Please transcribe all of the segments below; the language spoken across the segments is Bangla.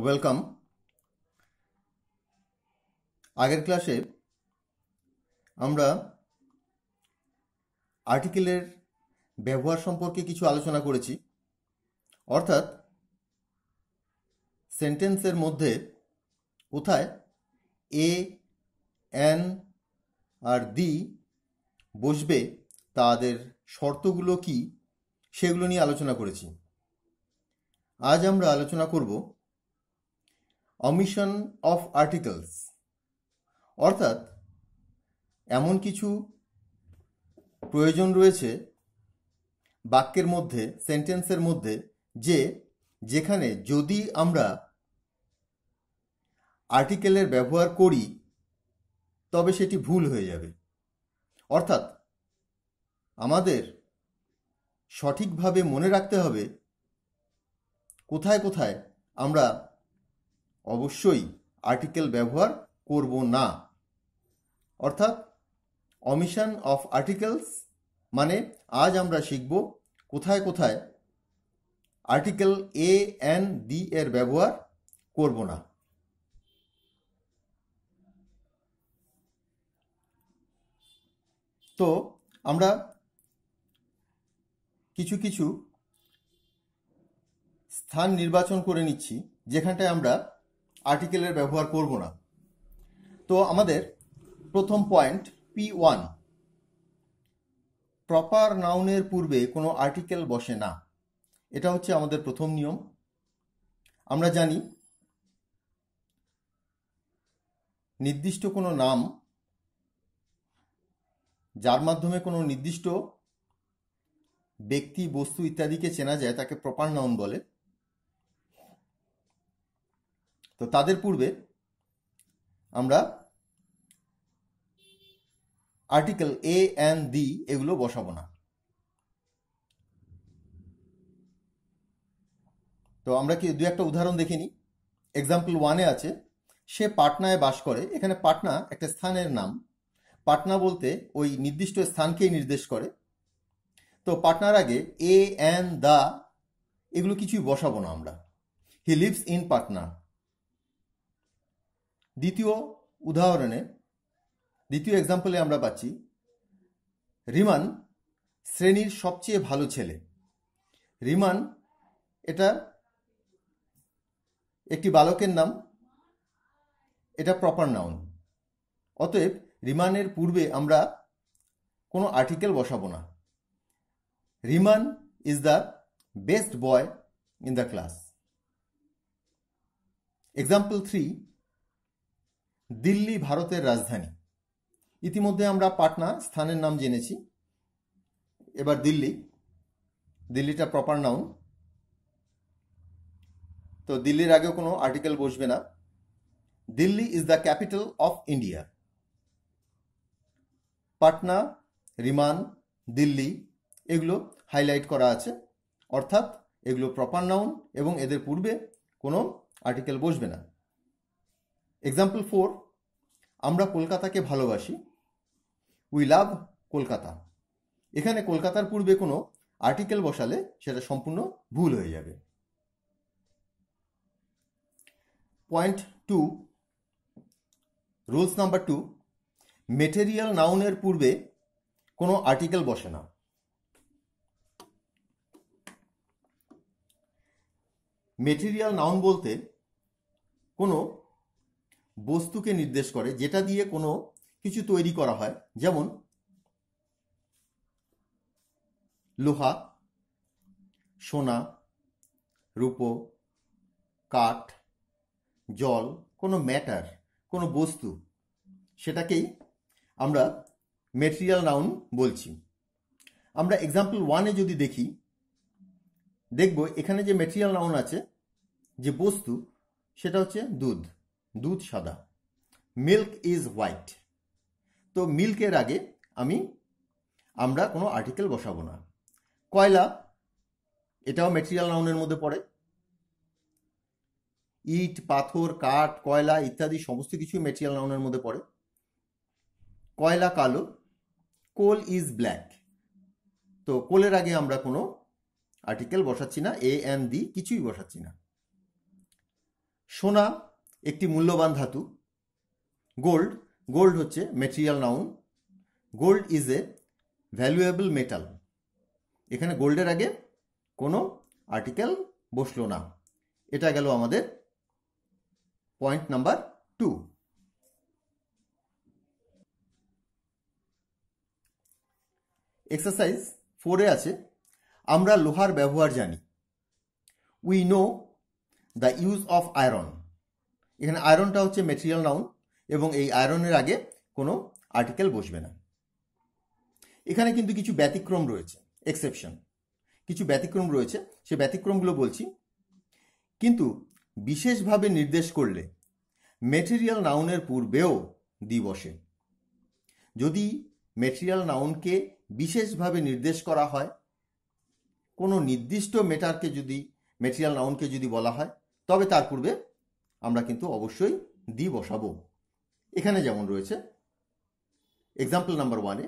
ওয়েলকাম আগের ক্লাসে আমরা আর্টিকেলের ব্যবহার সম্পর্কে কিছু আলোচনা করেছি অর্থাৎ সেন্টেন্সের মধ্যে কোথায় এ অ্যান আর দি বসবে তাদের শর্তগুলো কি সেগুলো নিয়ে আলোচনা করেছি আজ আমরা আলোচনা করব অমিশন অফ আর্টিকেলস অর্থাৎ এমন কিছু প্রয়োজন রয়েছে বাক্যের মধ্যে সেন্টেন্সের মধ্যে যে যেখানে যদি আমরা আর্টিকেলের ব্যবহার করি তবে সেটি ভুল হয়ে যাবে অর্থাৎ আমাদের সঠিকভাবে মনে রাখতে হবে কোথায় কোথায় আমরা অবশ্যই আর্টিকেল ব্যবহার করব না অর্থাৎ অমিশন অফ আর্টিকেলস মানে আজ আমরা শিখব কোথায় কোথায় আর্টিকেল এ এন ডি এর ব্যবহার করব না তো আমরা কিছু কিছু স্থান নির্বাচন করে নিচ্ছি যেখানটায় আমরা আর্টিকেলের ব্যবহার করব না তো আমাদের প্রথম পয়েন্ট পি ওয়ান প্রপার নাউনের পূর্বে কোনো আর্টিকেল বসে না এটা হচ্ছে আমাদের প্রথম নিয়ম আমরা জানি নির্দিষ্ট কোনো নাম যার মাধ্যমে কোনো নির্দিষ্ট ব্যক্তি বস্তু ইত্যাদিকে চেনা যায় তাকে প্রপার নাউন বলে তো তাদের পূর্বে আমরা আর্টিকেল এ অ্যান্ড দি এগুলো বসাবো না তো আমরা কি দু একটা উদাহরণ দেখে নিই এক্সাম্পল ওয়ানে আছে সে পাটনায় বাস করে এখানে পাটনা একটা স্থানের নাম পাটনা বলতে ওই নির্দিষ্ট স্থানকেই নির্দেশ করে তো পাটনার আগে এ অ্যান্ড দা এগুলো কিছুই বসাবো না আমরা হি লিভস ইন পাটনা দ্বিতীয় উদাহরণে দ্বিতীয় এক্সাম্পলে আমরা পাচ্ছি রিমান শ্রেণীর সবচেয়ে ভালো ছেলে রিমান এটা একটি বালকের নাম এটা প্রপার নাউন অতএব রিমানের পূর্বে আমরা কোনো আর্টিকেল বসাবো না Riman is the best boy in the class example three Delhi ভারতের রাজধানী ইতিমধ্যে আমরা পাটনা স্থানের নাম জেনেছি এবার দিল্লি দিল্লিটা প্রপার নাউন তো দিল্লির আগেও কোনো আর্টিকেল বসবে না Delhi is the capital of India Patna Riman Delhi এগুলো হাইলাইট করা আছে অর্থাৎ এগুলো প্রপার নাউন এবং এদের পূর্বে কোনো আর্টিকেল বসবে না এক্সাম্পল ফোর আমরা কলকাতাকে ভালোবাসি উই লাভ কলকাতা এখানে কলকাতার পূর্বে কোনো আর্টিকেল বসালে সেটা সম্পূর্ণ ভুল হয়ে যাবে point two rules number two material নাউনের পূর্বে কোনো আর্টিকেল বসে না মেটেরিয়াল নাউন বলতে কোনো বস্তুকে নির্দেশ করে যেটা দিয়ে কোনো কিছু তৈরি করা হয় যেমন লোহা সোনা রূপো কাঠ জল কোনো ম্যাটার কোনো বস্তু সেটাকেই আমরা মেটেরিয়াল নাউন বলছি আমরা এক্সাম্পল ওয়ানে যদি দেখি দেখব এখানে যে মেটেরিয়াল নাউন আছে যে বস্তু সেটা হচ্ছে দুধ দুধ সাদা মিল্ক ইজ হোয়াইট তো মিল্কের আগে আমি আমরা কোনো আর্টিকেল বসাবো না কয়লা এটাও মেটেরিয়াল নাউনের মধ্যে পড়ে ইট পাথর কাঠ কয়লা ইত্যাদি সমস্ত কিছু মেটেরিয়াল নাউনের মধ্যে পড়ে কয়লা কালো কোল ইজ ব্ল্যাক তো কোলের আগে আমরা কোনো আর্টিকেল বসাচ্ছি না এ অ্যান্ড দি কিছুই বসাচ্ছি না সোনা একটি মূল্যবান ধাতু গোল্ড গোল্ড হচ্ছে material noun gold is a valuable metal এখানে গোল্ডের আগে কোনো আর্টিকেল বসলো না এটা গেল আমাদের পয়েন্ট নাম্বার টু এক্সারসাইজ ফোরে আছে আমরা লোহার ব্যবহার জানি we know the use of iron এখানে আয়রনটা হচ্ছে মেটেরিয়াল নাউন এবং এই আয়রনের আগে কোনো আর্টিকেল বসবে না এখানে কিন্তু কিছু ব্যতিক্রম রয়েছে এক্সেপশন কিছু ব্যতিক্রম রয়েছে সে ব্যতিক্রমগুলো বলছি কিন্তু বিশেষভাবে নির্দেশ করলে মেটেরিয়াল নাউনের পূর্বেও দি বসে যদি মেটেরিয়াল নাউনকে বিশেষভাবে নির্দেশ করা হয় কোনো নির্দিষ্ট মেটারকে যদি মেটেরিয়াল নাউনকে যদি বলা হয় তবে তার পূর্বে আমরা কিন্তু অবশ্যই দি বসাবো এখানে যেমন রয়েছে এক্সাম্পল নাম্বার ওয়ানে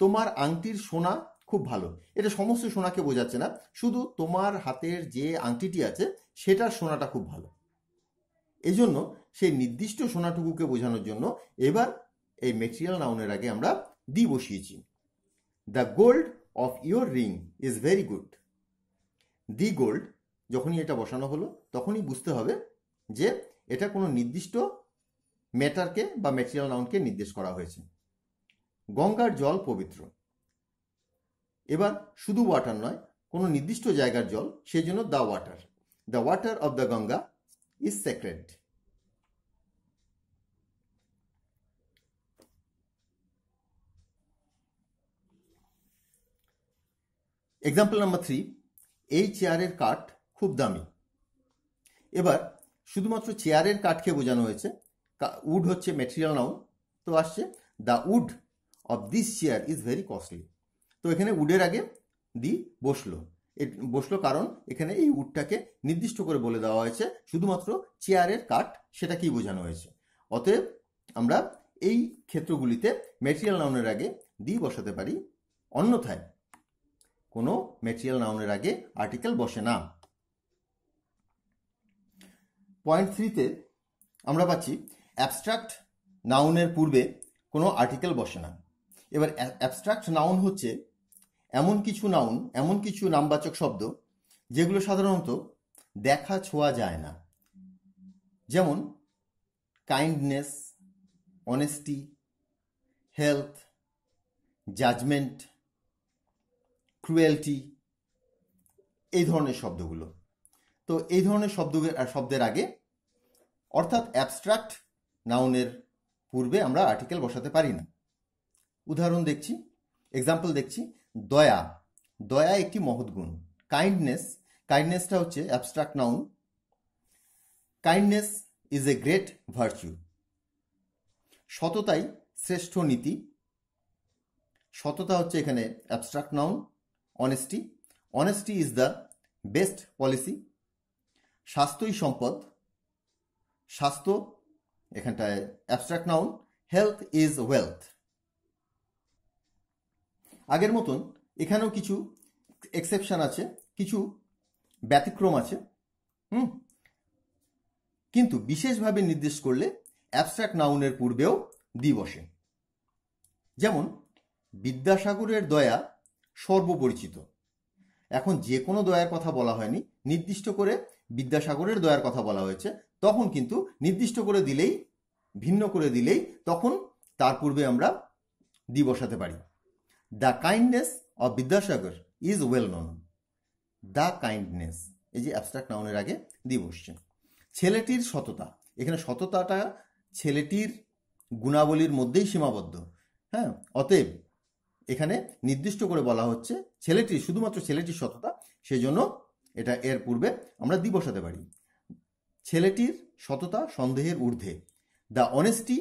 তোমার আংটির সোনা খুব ভালো এটা সমস্ত সোনাকে বোঝাচ্ছে না শুধু তোমার হাতের যে আংটিটি আছে সেটার সোনাটা খুব ভালো এজন্য সেই নির্দিষ্ট সোনাটুকুকে বোঝানোর জন্য এবার এই মেটেরিয়াল নাউনের আগে আমরা দি বসিয়েছি the gold of your ring is very good the gold যখনই এটা বসানো হলো তখনই বুঝতে হবে যে এটা কোনো নির্দিষ্ট ম্যাটারকে বা ম্যাটেরিয়াল নাউনকে নির্দেশ করা হয়েছে গঙ্গার জল পবিত্র এবার শুধু ওয়াটার নয় কোনো নির্দিষ্ট জায়গার জল সেই জন্য the water the water of the Ganga is sacred example number three এই চেয়ারের কাঠ খুব দামি এবার শুধুমাত্র চেয়ারের কাঠকে বোঝানো হয়েছে উড হচ্ছে মেটেরিয়াল নাউন তো আসছে the wood of this chair is very costly তো এখানে উডের আগে দি বসলো বসলো কারণ এখানে এই উডটাকে নির্দিষ্ট করে বলে দেওয়া হয়েছে শুধুমাত্র চেয়ারের কাঠ সেটাকেই বোঝানো হয়েছে অতএব আমরা এই ক্ষেত্রগুলিতে মেটেরিয়াল নাউনের আগে দি বসাতে পারি অন্যথায় কোনো মেটেরিয়াল নাউনের আগে আর্টিকেল বসে না পয়েন্ট থ্রিতে আমরা পাচ্ছি অ্যাবস্ট্রাক্ট নাউনের পূর্বে কোনো আর্টিকেল বসে না এবার অ্যাবস্ট্রাক্ট নাউন হচ্ছে এমন কিছু নাউন এমন কিছু নামবাচক শব্দ যেগুলো সাধারণত দেখা ছোঁয়া যায় না যেমন kindness honesty health judgement cruelty এই ধরনের শব্দগুলো তো এই ধরনের শব্দ শব্দের আগে অর্থাৎ অ্যাবস্ট্রাক্ট নাউনের পূর্বে আমরা আর্টিকেল বসাতে পারি না উদাহরণ দেখছি এক্সাম্পল দেখছি দয়া দয়া একটি মহৎ গুণ কাইন্ডনেস কাইন্ডনেসটা হচ্ছে abstract noun kindness is a great virtue সততাই শ্রেষ্ঠ নীতি সততা হচ্ছে এখানে abstract noun honesty honesty is the best policy স্বাস্থ্যই সম্পদ স্বাস্থ্য এখানটায় abstract noun health is wealth আগের মতন এখানেও কিছু এক্সেপশন আছে কিছু ব্যতিক্রম আছে হুম কিন্তু বিশেষভাবে নির্দেশ করলে অ্যাবস্ট্রাক্ট নাউনের পূর্বেও দি বসে যেমন বিদ্যাসাগরের দয়া সর্বপরিচিত এখন যে কোনো দয়ার কথা বলা হয়নি নির্দিষ্ট করে বিদ্যাসাগরের দয়ার কথা বলা হয়েছে তখন কিন্তু নির্দিষ্ট করে দিলেই ভিন্ন করে দিলেই তখন তার পূর্বে আমরা দি বসাতে পারি the kindness of Vidyasagar is well known the kindness এই যে অ্যাবস্ট্রাক্ট নাউনের আগে দি বসছে ছেলেটির সততা এখানে সততাটা ছেলেটির গুণাবলীর মধ্যেই সীমাবদ্ধ হ্যাঁ অতএব এখানে নির্দিষ্ট করে বলা হচ্ছে ছেলেটি শুধুমাত্র ছেলেটির সততা সেজন্য এটা এর পূর্বে আমরা দি বসাতে পারি ছেলেটির সততা সন্দেহের ঊর্ধ্বে the honesty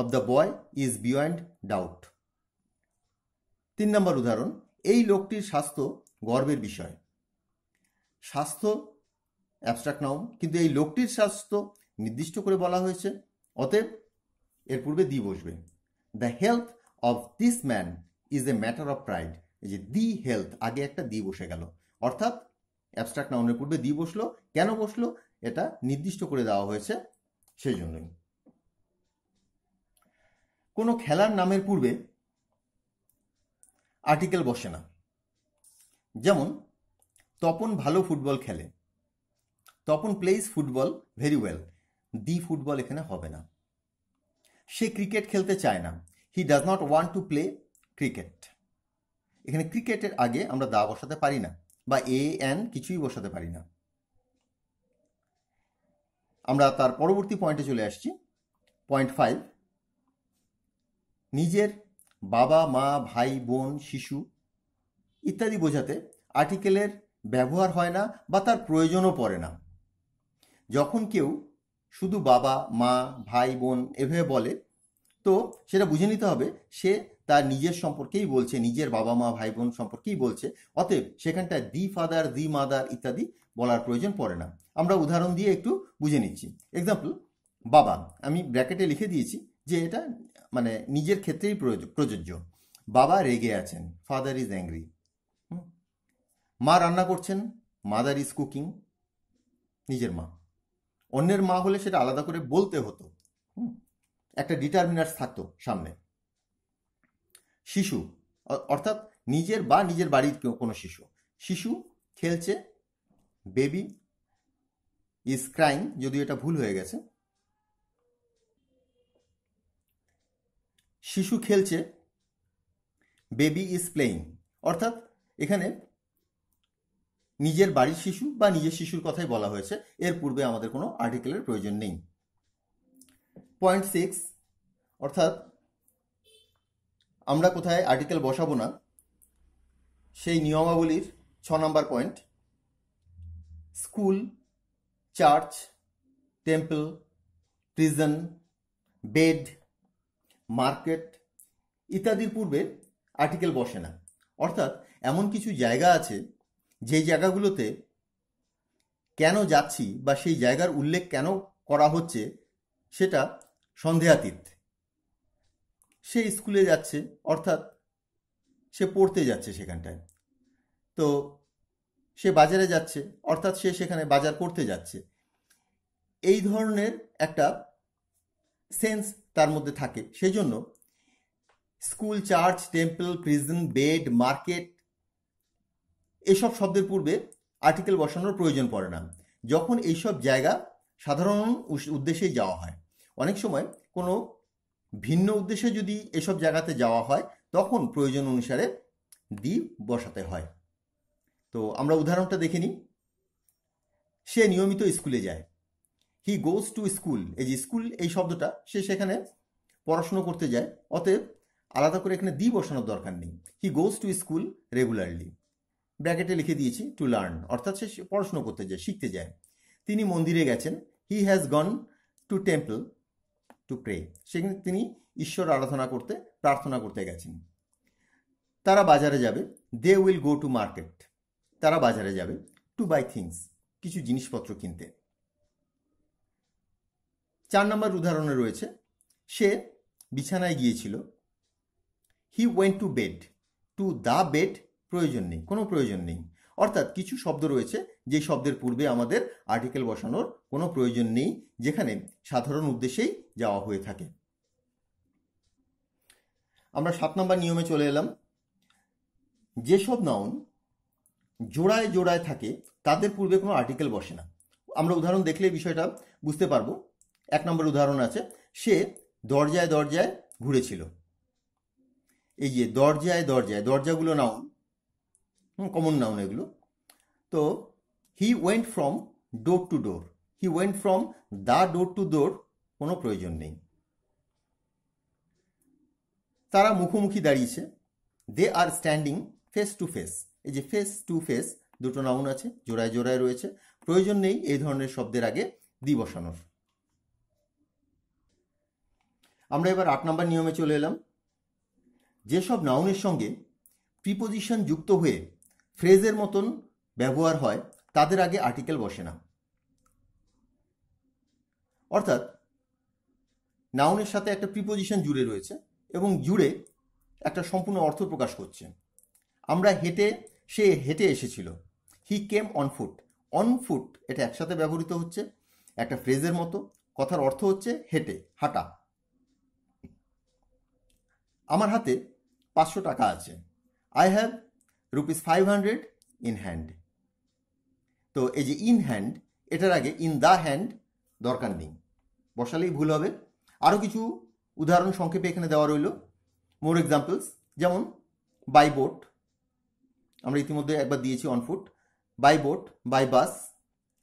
of the boy is beyond doubt তিন নম্বর উদাহরণ এই লোকটির স্বাস্থ্য গর্বের বিষয় স্বাস্থ্য অ্যাবস্ট্রাক্ট নাউন কিন্তু এই লোকটির স্বাস্থ্য নির্দিষ্ট করে বলা হয়েছে অতএব এর পূর্বে দি বসবে the health of this man is a matter of pride এই যে দি হেলথ আগে একটা দি বসে গেল অর্থাৎ অ্যাবস্ট্রাক্ট নাউনের পূর্বে দি বসলো কেন বসলো এটা নির্দিষ্ট করে দেওয়া হয়েছে সেই জন্যই কোনো খেলার নামের পূর্বে আর্টিকেল বসে না যেমন তপন ভালো ফুটবল খেলে Tapan plays football very well the football এখানে হবে না সে ক্রিকেট খেলতে চায় না he does not want to play cricket এখানে ক্রিকেটের আগে আমরা দা বসাতে পারি না বা এ এন কিছুই বসাতে পারি না আমরা তার পরবর্তী পয়েন্টে চলে আসছি পয়েন্ট ফাইভ নিজের বাবা মা ভাই বোন শিশু ইত্যাদি বোঝাতে আর্টিকেলের ব্যবহার হয় না বা তার প্রয়োজনও পড়ে না যখন কেউ শুধু বাবা মা ভাই বোন এভাবে বলে তো সেটা বুঝে নিতে হবে সে তার নিজের সম্পর্কেই বলছে নিজের বাবা মা ভাই বোন সম্পর্কেই বলছে অতএব সেখানটায় দি ফাদার দি মাদার ইত্যাদি বলার প্রয়োজন পড়ে না আমরা উদাহরণ দিয়ে একটু বুঝে নিচ্ছি এক্সাম্পল বাবা আমি ব্র্যাকেটে লিখে দিয়েছি যে এটা মানে নিজের ক্ষেত্রেই প্রযোজ্য বাবা রেগে আছেন ফাদার ইজ অ্যাংরি মা রান্না করছেন মাদার ইজ কুকিং নিজের মা অন্যের মা হলে সেটা আলাদা করে বলতে হতো একটা ডিটারমিনার্স থাকতো সামনে শিশু অর্থাৎ নিজের বা নিজের বাড়ির কোনো শিশু শিশু খেলছে বেবি ইজ ক্রাইং যদিও এটা ভুল হয়ে গেছে শিশু খেলছে বেবি ইজ প্লেয়িং অর্থাৎ এখানে নিজের বাড়ির শিশু বা নিজের শিশুর কথাই বলা হয়েছে এর পূর্বে আমাদের কোনো আর্টিকেলের প্রয়োজন নেই পয়েন্ট সিক্স অর্থাৎ আমরা কোথায় আর্টিকেল বসাবো না সেই নিয়মাবলীর ছ নম্বর point school church temple prison bed market ইত্যাদির পূর্বে আর্টিকেল বসে না অর্থাৎ এমন কিছু জায়গা আছে যেই জায়গাগুলোতে কেন যাচ্ছি বা সেই জায়গার উল্লেখ কেন করা হচ্ছে সেটা সন্দেহাতীত সে স্কুলে যাচ্ছে অর্থাৎ সে পড়তে যাচ্ছে সেখানটায় তো সে বাজারে যাচ্ছে অর্থাৎ সে সেখানে বাজার করতে যাচ্ছে এই ধরনের একটা সেন্স তার মধ্যে থাকে সেই জন্য school church temple prison bed market এসব শব্দের পূর্বে আর্টিকেল বসানোর প্রয়োজন পড়ে না যখন এইসব জায়গা সাধারণ উদ্দেশ্যেই যাওয়া হয় অনেক সময় কোনো ভিন্ন উদ্দেশ্যে যদি এসব জায়গাতে যাওয়া হয় তখন প্রয়োজন অনুসারে দি বসাতে হয় তো আমরা উদাহরণটা দেখে নিই সে নিয়মিত স্কুলে যায় হি গোজ টু স্কুল এই যে স্কুল এই শব্দটা সে সেখানে পড়াশুনো করতে যায় অতএব আলাদা করে এখানে দি বসানোর দরকার নেই he goes to school regularly ব্র্যাকেটে লিখে দিয়েছি টু লার্ন অর্থাৎ সে পড়াশুনো করতে যায় শিখতে যায় তিনি মন্দিরে গেছেন he has gone to temple to pray সেখানে তিনি ঈশ্বর আরাধনা করতে প্রার্থনা করতে গেছেন তারা বাজারে যাবে they will go to market তারা বাজারে যাবে টু বাই থিংস কিছু জিনিসপত্র কিনতে চার নম্বর উদাহরণে রয়েছে সে বিছানায় গিয়েছিল he went to bed to the bed প্রয়োজন নেই কোনো প্রয়োজন নেই অর্থাৎ কিছু শব্দ রয়েছে যে শব্দের পূর্বে আমাদের আর্টিকেল বসানোর কোনো প্রয়োজন নেই যেখানে সাধারণ উদ্দেশ্যেই যাওয়া হয়ে থাকে আমরা সাত নম্বর নিয়মে চলে এলাম যেসব নাউন জোড়ায় জোড়ায় থাকে তাদের পূর্বে কোনো আর্টিকেল বসে না আমরা উদাহরণ দেখলে বিষয়টা বুঝতে পারবো এক নম্বর উদাহরণ আছে সে দরজায় দরজায় ঘুরেছিল এই যে দরজায় দরজায় দরজাগুলো নাউন কমন নাউন এগুলো তো he went from door to door he went from the door to door কোনো প্রয়োজন নেই তারা মুখোমুখি দাঁড়িয়েছে they are standing face to face এই যে ফেস টু ফেস দুটো নাউন আছে জোড়ায় জোড়ায় রয়েছে প্রয়োজন নেই এই ধরনের শব্দের আগে দি বসানোর আমরা এবার আট নম্বর নিয়মে চলে এলাম যেসব নাউনের সঙ্গে প্রিপোজিশন যুক্ত হয়ে ফ্রেজের মতন ব্যবহার হয় তাদের আগে আর্টিকেল বসে না অর্থাৎ নাউনের সাথে একটা প্রিপোজিশন জুড়ে রয়েছে এবং জুড়ে একটা সম্পূর্ণ অর্থ প্রকাশ করছে আমরা হেঁটে সে হেঁটে এসেছিল he came on foot on foot এটা একসাথে ব্যবহৃত হচ্ছে একটা ফ্রেজের মতো কথার অর্থ হচ্ছে হেঁটে হাঁটা আমার হাতে পাঁচশো টাকা আছে I have rupees five hundred in hand তো এই যে ইন হ্যান্ড এটার আগে ইন দ্য হ্যান্ড দরকার নেই বসালেই ভুল হবে আরও কিছু উদাহরণ সংক্ষেপে এখানে দেওয়া রইল মোর এক্সাম্পলস যেমন বাই বোট আমরা ইতিমধ্যে একবার দিয়েছি on foot by boat by bus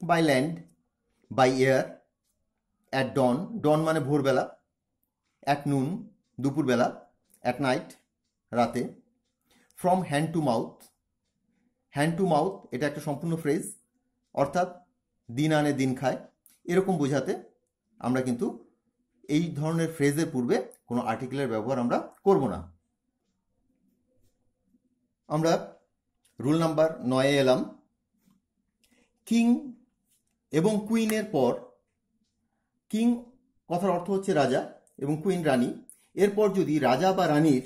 by land by air at dawn dawn মানে ভোরবেলা অ্যাট নুন দুপুরবেলা অ্যাট নাইট রাতে from hand to mouth hand to mouth এটা একটা সম্পূর্ণ ফ্রেজ অর্থাৎ দিন আনে দিন খায় এরকম বোঝাতে আমরা কিন্তু এই ধরনের ফ্রেজের পূর্বে কোনো আর্টিকেলের ব্যবহার আমরা করব না আমরা রুল নাম্বার নয়ে এলাম কিং এবং কুইনের পর কিং কথার অর্থ হচ্ছে রাজা এবং কুইন রানী এরপর যদি রাজা বা রানীর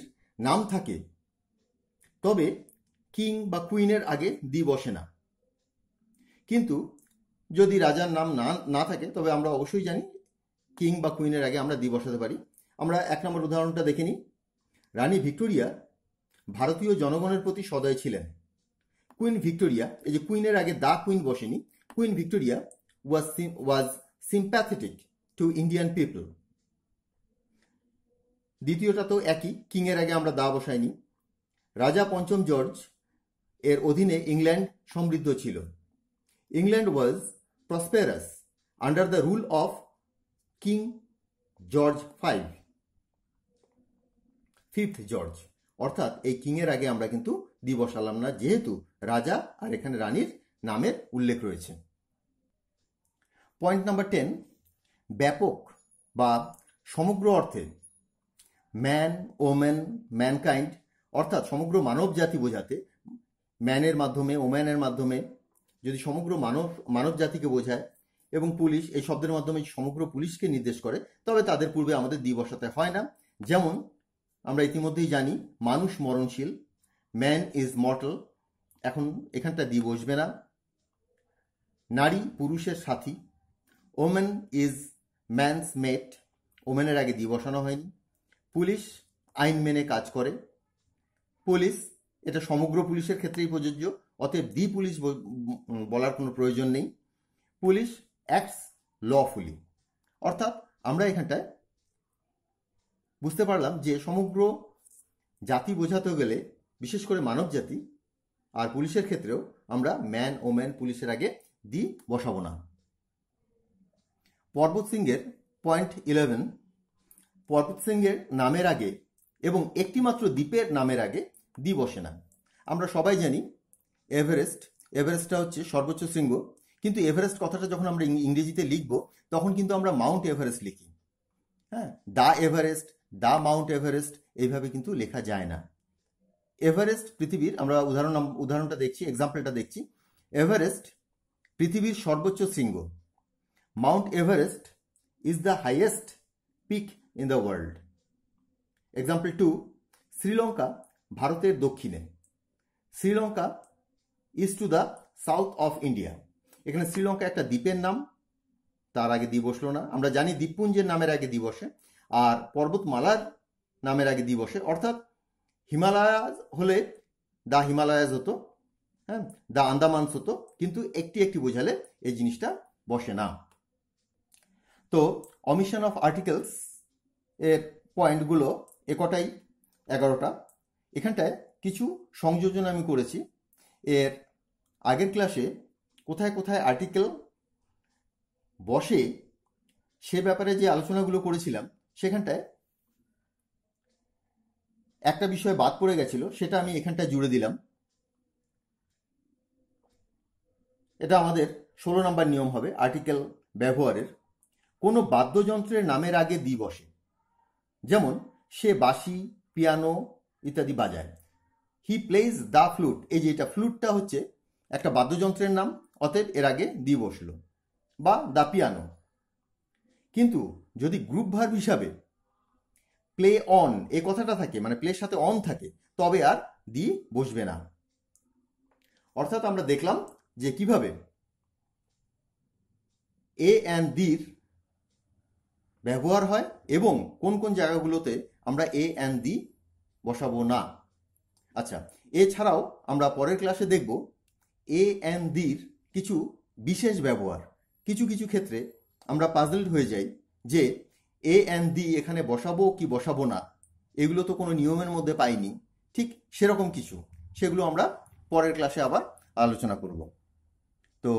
নাম থাকে তবে কিং বা কুইনের আগে দি বসে না কিন্তু যদি রাজার নাম না না থাকে তবে আমরা অবশ্যই জানি কিং বা কুইনের আগে আমরা দি বসাতে পারি আমরা এক নম্বর উদাহরণটা দেখে নিই রানী ভিক্টোরিয়া ভারতীয় জনগণের প্রতি সদয় ছিলেন কুইন ভিক্টোরিয়া এই যে কুইনের আগে দা কুইন বসেনি queen Victoria was was sympathetic to Indian people দ্বিতীয়টা তো একই কিংয়ের আগে আমরা দা বসাইনি রাজা পঞ্চম জর্জ এর অধীনে ইংল্যান্ড সমৃদ্ধ ছিল England was prosperous under the rule of king George five fifth George অর্থাৎ এই কিংয়ের আগে আমরা কিন্তু দিবস আলাম না যেহেতু রাজা আর এখানে রানীর নামের উল্লেখ রয়েছে পয়েন্ট নাম্বার টেন ব্যাপক বা সমগ্র অর্থে ম্যান ওমেন ম্যানকাইন্ড অর্থাৎ সমগ্র মানব জাতি বোঝাতে ম্যানের মাধ্যমে ওম্যানের মাধ্যমে যদি সমগ্র মানব মানব জাতিকে বোঝায় এবং পুলিশ এই শব্দের মাধ্যমে সমগ্র পুলিশকে নির্দেশ করে তবে তাদের পূর্বে আমাদের দ্বি বসাতে হয় না যেমন আমরা ইতিমধ্যেই জানি মানুষ মরণশীল ম্যান ইজ মর্টাল এখন এখানটা দ্বি বসবে না নারী পুরুষের সাথী ওমেন ইজ ম্যানস মেট ওম্যানের আগে দ্বি বসানো হয়নি পুলিশ আইন মেনে কাজ করে পুলিশ এটা সমগ্র পুলিশের ক্ষেত্রেই প্রযোজ্য অতএব দি পুলিশ বলার কোনো প্রয়োজন নেই পুলিশ অ্যাক্টস লফুলি অর্থাৎ আমরা এখানটায় বুঝতে পারলাম যে সমগ্র জাতি বোঝাতে গেলে বিশেষ করে মানব জাতি আর পুলিশের ক্ষেত্রেও আমরা ম্যান ও ম্যান পুলিশের আগে দি বসাবো না পর্বত সিংয়ের পয়েন্ট ইলেভেন পর্বত সিংয়ের নামের আগে এবং একটিমাত্র দ্বীপের নামের আগে দি বসে না আমরা সবাই জানি এভারেস্ট এভারেস্টটা হচ্ছে সর্বোচ্চ শৃঙ্গ কিন্তু এভারেস্ট কথাটা যখন আমরা ইংরেজিতে লিখব তখন কিন্তু আমরা মাউন্ট এভারেস্ট লিখি হ্যাঁ the Everest the Mount Everest এইভাবে কিন্তু লেখা যায় না এভারেস্ট পৃথিবীর আমরা উদাহরণ উদাহরণটা দেখছি এক্সাম্পলটা দেখছি এভারেস্ট পৃথিবীর সর্বোচ্চ শৃঙ্গ Mount Everest is the highest peak in the world example two Sri Lanka ভারতের দক্ষিণে Sri Lanka is to the south of India এখানে শ্রীলঙ্কা একটা দ্বীপের নাম তার আগে দ্বীপ বসলো না আমরা জানি দ্বীপপুঞ্জের নামের আগে দিবসে বসে আর পর্বতমালার নামের আগে দিবসে বসে অর্থাৎ হিমালয়াজ হলে দা হিমালয়াজ হতো হ্যাঁ দা আন্দামানস হতো কিন্তু একটি একটি বোঝালে এই জিনিসটা বসে না তো অমিশন অফ আর্টিকেলস এর পয়েন্টগুলো একটাই এগারোটা এখানটায় কিছু সংযোজন আমি করেছি এর আগের ক্লাসে কোথায় কোথায় আর্টিকেল বসে সে ব্যাপারে যে আলোচনাগুলো করেছিলাম সেখানটায় একটা বিষয় বাদ পড়ে গেছিল সেটা আমি এখানটায় জুড়ে দিলাম এটা আমাদের ষোলো নম্বর নিয়ম হবে আর্টিকেল ব্যবহারের কোনো বাদ্যযন্ত্রের নামের আগে দি বসে যেমন সে বাসি পিয়ানো ইত্যাদি বাজায় হি প্লেজ দ্য ফ্লুট এই যে এটা ফ্লুটটা হচ্ছে একটা বাদ্যযন্ত্রের নাম অতএব এর আগে দি বসলো বা দ্য পিয়ানো কিন্তু যদি গ্রুপ ভার্ব হিসাবে প্লে অন এ কথাটা থাকে মানে প্লের সাথে অন থাকে তবে আর দি বসবে না অর্থাৎ আমরা দেখলাম যে কিভাবে এ অ্যান্ড দির ব্যবহার হয় এবং কোন কোন জায়গাগুলোতে আমরা এ অ্যান্ড দি বসাবো না আচ্ছা এছাড়াও আমরা পরের ক্লাসে দেখব এ এন দির কিছু বিশেষ ব্যবহার কিছু কিছু ক্ষেত্রে আমরা পাজলড হয়ে যাই যে এ এন দি এখানে বসাবো কি বসাবো না এগুলো তো কোনো নিয়মের মধ্যে পাইনি ঠিক সেরকম কিছু সেগুলো আমরা পরের ক্লাসে আবার আলোচনা করব তো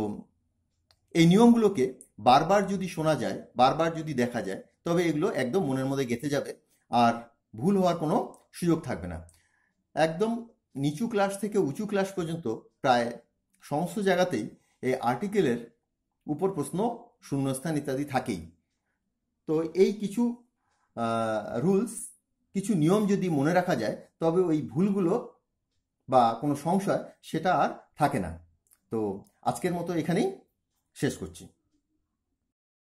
এই নিয়মগুলোকে বারবার যদি শোনা যায় বারবার যদি দেখা যায় তবে এগুলো একদম মনের মধ্যে গেঁথে যাবে আর ভুল হওয়ার কোনো সুযোগ থাকবে না একদম নিচু ক্লাস থেকে উঁচু ক্লাস পর্যন্ত প্রায় সমস্ত জায়গাতেই এই আর্টিকেলের উপর প্রশ্ন শূন্যস্থান ইত্যাদি থাকেই তো এই কিছু রুলস কিছু নিয়ম যদি মনে রাখা যায় তবে ওই ভুলগুলো বা কোনো সংশয় সেটা আর থাকে না তো আজকের মতো এখানেই শেষ করছি